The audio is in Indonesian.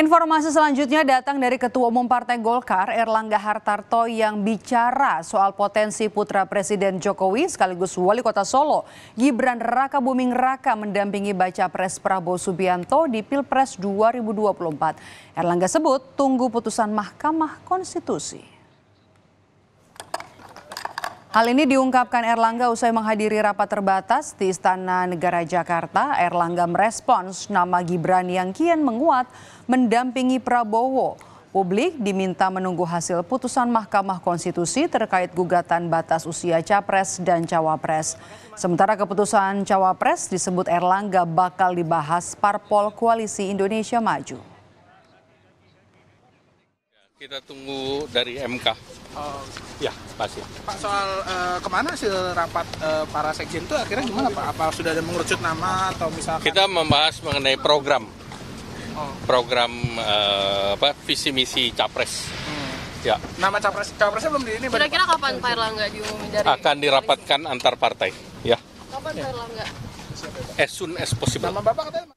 Informasi selanjutnya datang dari Ketua Umum Partai Golkar Erlangga Hartarto yang bicara soal potensi putra Presiden Jokowi sekaligus Wali Kota Solo. Gibran Raka Buming Raka mendampingi baca pres Prabowo Subianto di Pilpres 2024. Erlangga sebut tunggu putusan Mahkamah Konstitusi. Hal ini diungkapkan Erlangga usai menghadiri rapat terbatas di Istana Negara Jakarta. Erlangga merespons nama Gibran yang kian menguat mendampingi Prabowo. Publik diminta menunggu hasil putusan Mahkamah Konstitusi terkait gugatan batas usia capres dan cawapres. Sementara keputusan cawapres disebut Erlangga bakal dibahas parpol koalisi Indonesia Maju. Kita tunggu dari MK Oh. Ya, pasti. Pak soal uh, kemana sih rapat uh, para sekjen itu akhirnya gimana Pak? Apa sudah ada mengerucut nama atau misalkan? Kita membahas mengenai program, oh. program uh, apa visi misi capres. Hmm. Ya. Nama capres capresnya belum di ini. Kira-kira kapan Pak Erlangga diumumkan dari? Akan dirapatkan antar partai. Ya. Kapan ya. Pak Erlangga? As soon as possible. Nama Bapak katanya.